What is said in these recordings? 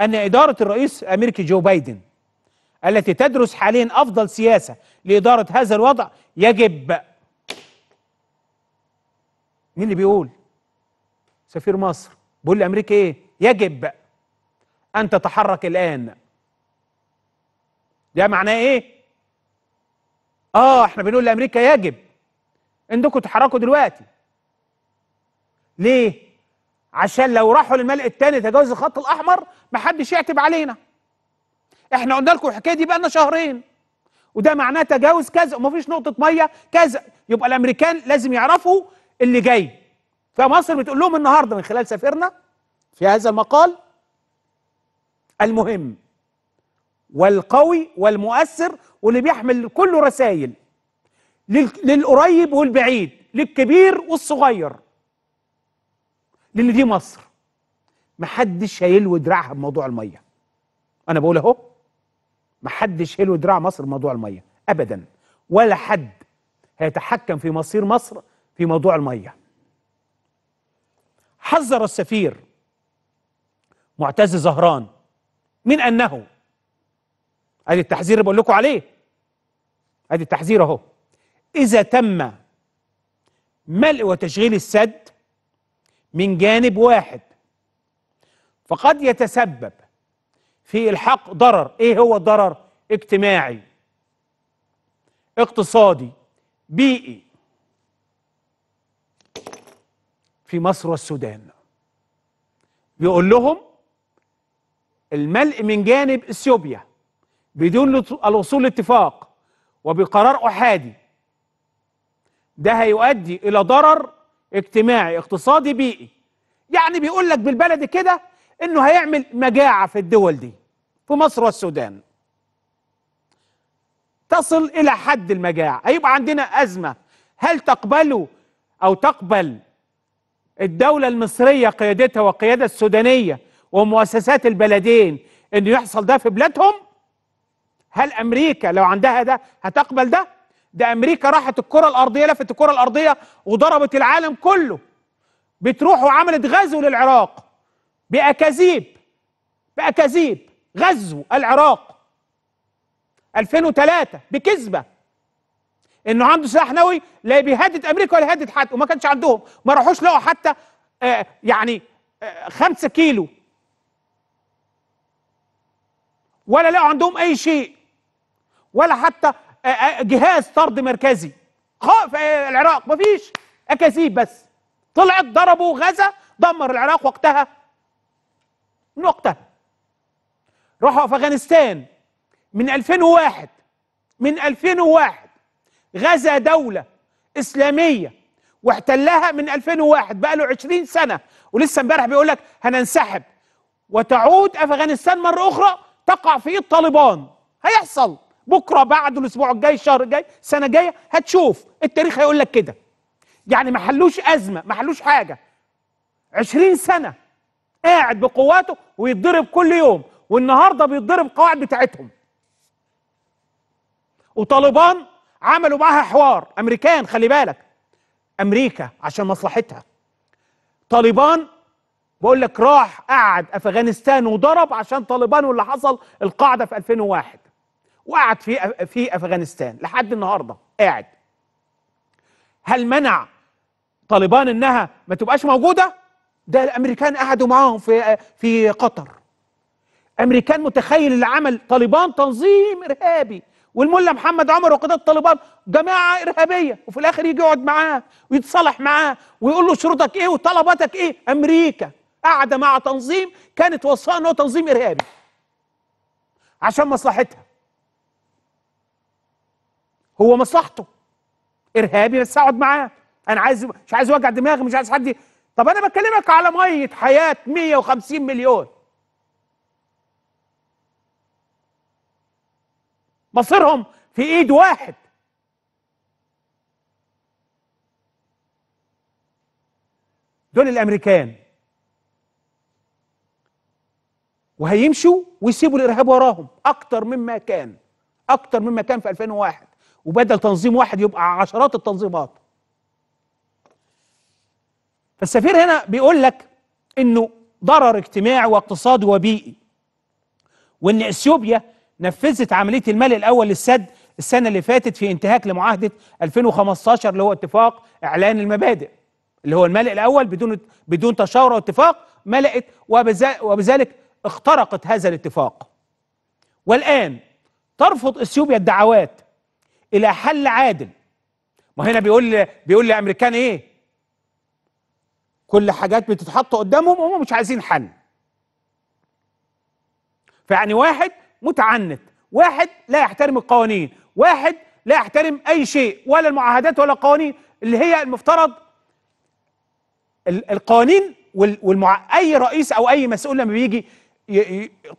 أن إدارة الرئيس الأمريكي جو بايدن التي تدرس حاليا أفضل سياسة لإدارة هذا الوضع يجب مين اللي بيقول؟ سفير مصر بيقول لأمريكا إيه؟ يجب أن تتحرك الآن ده معناه إيه؟ آه إحنا بنقول لأمريكا يجب انكم تحركوا دلوقتي ليه؟ عشان لو راحوا للملء التاني تجاوز الخط الاحمر محدش يعتب علينا احنا قلنا لكم الحكايه دي بقالنا شهرين وده معناه تجاوز كذا ومفيش نقطه ميه كذا يبقى الامريكان لازم يعرفوا اللي جاي فمصر بتقول لهم النهارده من خلال سفيرنا في هذا المقال المهم والقوي والمؤثر واللي بيحمل كله رسائل للقريب والبعيد للكبير والصغير لان دي مصر محدش هيلوي دراعها بموضوع الميه انا بقول اهو محدش هيلوي دراع مصر بموضوع الميه ابدا ولا حد هيتحكم في مصير مصر في موضوع الميه حذر السفير معتز زهران من انه ادي التحذير اللي بقول لكم عليه ادي التحذير اهو اذا تم ملء وتشغيل السد من جانب واحد فقد يتسبب في الحق ضرر ايه هو ضرر اجتماعي اقتصادي بيئي في مصر والسودان بيقول لهم الملء من جانب اثيوبيا بدون الوصول لاتفاق وبقرار احادي ده هيؤدي الى ضرر اجتماعي اقتصادي بيئي يعني بيقول لك بالبلدي كده انه هيعمل مجاعة في الدول دي في مصر والسودان تصل الى حد المجاعة هيبقى عندنا ازمة هل تقبلوا او تقبل الدولة المصرية قيادتها والقيادة السودانية ومؤسسات البلدين انه يحصل ده في بلادهم هل امريكا لو عندها ده هتقبل ده ده امريكا راحت الكره الارضيه لفت الكره الارضيه وضربت العالم كله بتروح وعملت غزو للعراق باكاذيب باكاذيب غزو العراق 2003 بكذبه انه عنده سلاح نووي لا بيهدد امريكا ولا يهدد حد وما كانش عندهم ما راحوش لقوا حتى آه يعني 5 آه، خمسة كيلو ولا لقوا عندهم اي شيء ولا حتى جهاز طرد مركزي في العراق مفيش اكاذيب بس طلعت ضربوا غزه دمر العراق وقتها من وقتها راحوا افغانستان من 2001 من 2001 غزا دوله اسلاميه واحتلها من 2001 بقى له 20 سنه ولسه امبارح بيقول لك هننسحب وتعود افغانستان مره اخرى تقع في ايد طالبان هيحصل بكره بعده الاسبوع الجاي الشهر الجاي السنه الجايه هتشوف التاريخ هيقول لك كده يعني ما حلوش ازمه ما حلوش حاجه 20 سنه قاعد بقواته ويتضرب كل يوم والنهارده بيتضرب قواعد بتاعتهم وطالبان عملوا معاها حوار امريكان خلي بالك امريكا عشان مصلحتها طالبان بقول لك راح قعد افغانستان وضرب عشان طالبان واللي حصل القاعده في 2001 وقعد في في افغانستان لحد النهارده قاعد هل منع طالبان انها ما تبقاش موجوده ده الامريكان قعدوا معاهم في في قطر امريكان متخيل اللي عمل طالبان تنظيم ارهابي والملا محمد عمر وقضاء طالبان جماعه ارهابيه وفي الاخر يجي يقعد معاه ويتصالح معاه ويقول له شروطك ايه وطلباتك ايه امريكا قاعده مع تنظيم كانت وصاها ان هو تنظيم ارهابي عشان مصلحتها هو مصلحته ارهابي بس اقعد معاه انا عايز مش عايز اوجع دماغي مش عايز حد طب انا بكلمك على ميه حياه 150 مليون مصيرهم في ايد واحد دول الامريكان وهيمشوا ويسيبوا الارهاب وراهم اكتر مما كان اكتر مما كان في 2001 وبدل تنظيم واحد يبقى عشرات التنظيمات فالسفير هنا بيقول لك انه ضرر اجتماعي واقتصادي وبيئي وان اثيوبيا نفذت عمليه المال الاول للسد السنه اللي فاتت في انتهاك لمعاهده 2015 اللي هو اتفاق اعلان المبادئ اللي هو الملء الاول بدون بدون تشاور واتفاق ملأت وبذلك اخترقت هذا الاتفاق والان ترفض اثيوبيا الدعوات الى حل عادل ما هنا بيقول بيقول للامريكان ايه كل حاجات بتتحط قدامهم وهم مش عايزين حل فيعني واحد متعنت واحد لا يحترم القوانين واحد لا يحترم اي شيء ولا المعاهدات ولا القوانين اللي هي المفترض القوانين والمع... اي رئيس او اي مسؤول لما بيجي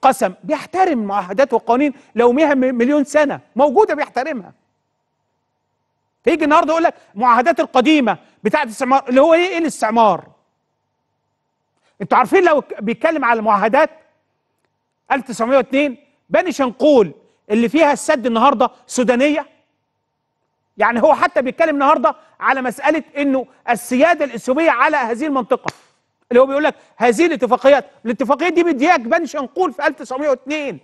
قسم بيحترم معاهدات والقوانين لو مليون سنه موجوده بيحترمها فيجي النهارده يقول لك المعاهدات القديمه بتاعه الاستعمار اللي هو ايه ايه الاستعمار انتوا عارفين لو بيتكلم على المعاهدات 1902 بني شنقول اللي فيها السد النهارده سودانيه يعني هو حتى بيتكلم النهارده على مساله انه السياده الاثيوبيه على هذه المنطقه اللي هو بيقول لك هذه الاتفاقيات الاتفاقيات دي مدياك بني شنقول في 1902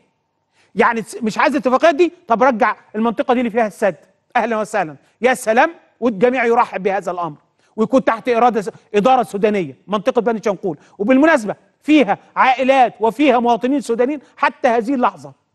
يعني مش عايز الاتفاقيات دي طب رجع المنطقه دي اللي فيها السد اهلا وسهلا يا سلام والجميع يرحب بهذا الامر ويكون تحت اراده اداره سودانيه منطقه بني شنقول وبالمناسبه فيها عائلات وفيها مواطنين سودانيين حتى هذه اللحظه